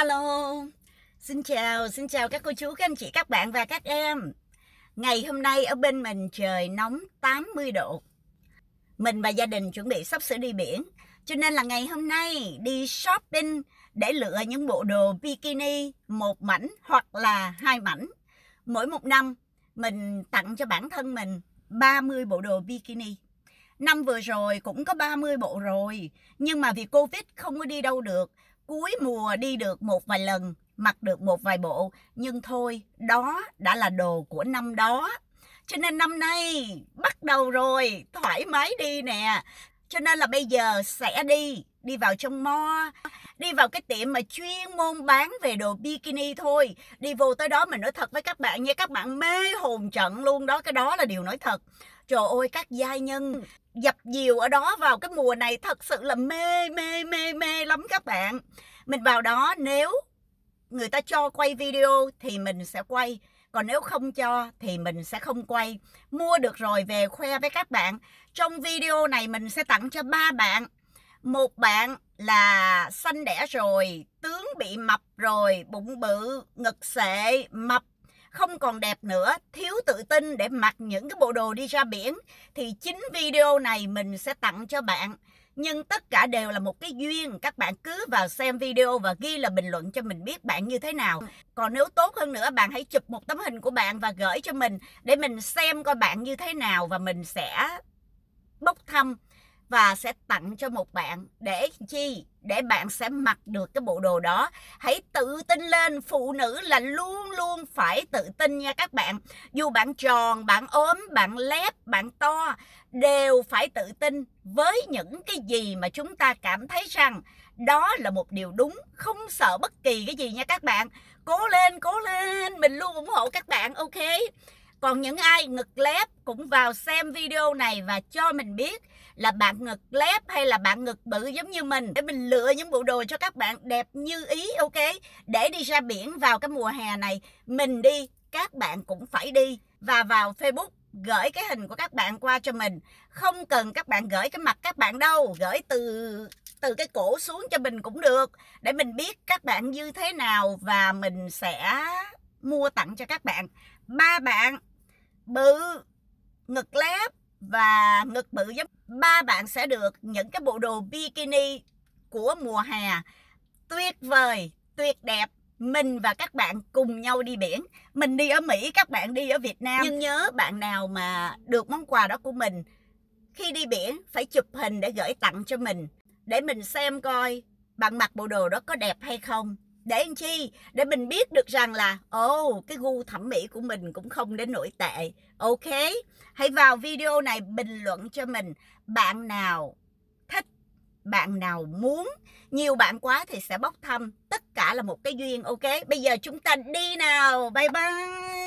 Hello, xin chào, xin chào các cô chú, các anh chị, các bạn và các em Ngày hôm nay ở bên mình trời nóng 80 độ Mình và gia đình chuẩn bị sắp sửa đi biển Cho nên là ngày hôm nay đi shopping để lựa những bộ đồ bikini một mảnh hoặc là hai mảnh Mỗi một năm mình tặng cho bản thân mình 30 bộ đồ bikini Năm vừa rồi cũng có 30 bộ rồi Nhưng mà vì Covid không có đi đâu được cuối mùa đi được một vài lần mặc được một vài bộ nhưng thôi đó đã là đồ của năm đó cho nên năm nay bắt đầu rồi thoải mái đi nè cho nên là bây giờ sẽ đi đi vào trong mo đi vào cái tiệm mà chuyên môn bán về đồ bikini thôi đi vô tới đó mình nói thật với các bạn nha các bạn mê hồn trận luôn đó cái đó là điều nói thật trời ơi các giai nhân dập dìu ở đó vào cái mùa này thật sự là mê mê mê mê lắm các bạn mình vào đó nếu người ta cho quay video thì mình sẽ quay còn nếu không cho thì mình sẽ không quay mua được rồi về khoe với các bạn trong video này mình sẽ tặng cho ba bạn một bạn là sanh đẻ rồi tướng bị mập rồi bụng bự ngực sệ mập không còn đẹp nữa, thiếu tự tin để mặc những cái bộ đồ đi ra biển thì chính video này mình sẽ tặng cho bạn. Nhưng tất cả đều là một cái duyên, các bạn cứ vào xem video và ghi là bình luận cho mình biết bạn như thế nào. Còn nếu tốt hơn nữa bạn hãy chụp một tấm hình của bạn và gửi cho mình để mình xem coi bạn như thế nào và mình sẽ bốc thăm và sẽ tặng cho một bạn để chi để bạn sẽ mặc được cái bộ đồ đó hãy tự tin lên phụ nữ là luôn luôn phải tự tin nha các bạn dù bạn tròn bạn ốm bạn lép bạn to đều phải tự tin với những cái gì mà chúng ta cảm thấy rằng đó là một điều đúng không sợ bất kỳ cái gì nha các bạn cố lên cố lên mình luôn ủng hộ các bạn ok còn những ai ngực lép cũng vào xem video này và cho mình biết là bạn ngực lép hay là bạn ngực bự giống như mình để mình lựa những bộ đồ cho các bạn đẹp như ý ok để đi ra biển vào cái mùa hè này mình đi các bạn cũng phải đi và vào facebook gửi cái hình của các bạn qua cho mình không cần các bạn gửi cái mặt các bạn đâu gửi từ từ cái cổ xuống cho mình cũng được để mình biết các bạn như thế nào và mình sẽ mua tặng cho các bạn ba bạn bự ngực lép và ngực bự giống ba bạn sẽ được những cái bộ đồ bikini của mùa hè tuyệt vời tuyệt đẹp mình và các bạn cùng nhau đi biển mình đi ở mỹ các bạn đi ở việt nam nhưng nhớ bạn nào mà được món quà đó của mình khi đi biển phải chụp hình để gửi tặng cho mình để mình xem coi bạn mặc bộ đồ đó có đẹp hay không để anh chi để mình biết được rằng là ồ oh, cái gu thẩm mỹ của mình cũng không đến nổi tệ ok hãy vào video này bình luận cho mình bạn nào thích bạn nào muốn nhiều bạn quá thì sẽ bốc thăm tất cả là một cái duyên ok bây giờ chúng ta đi nào bye bye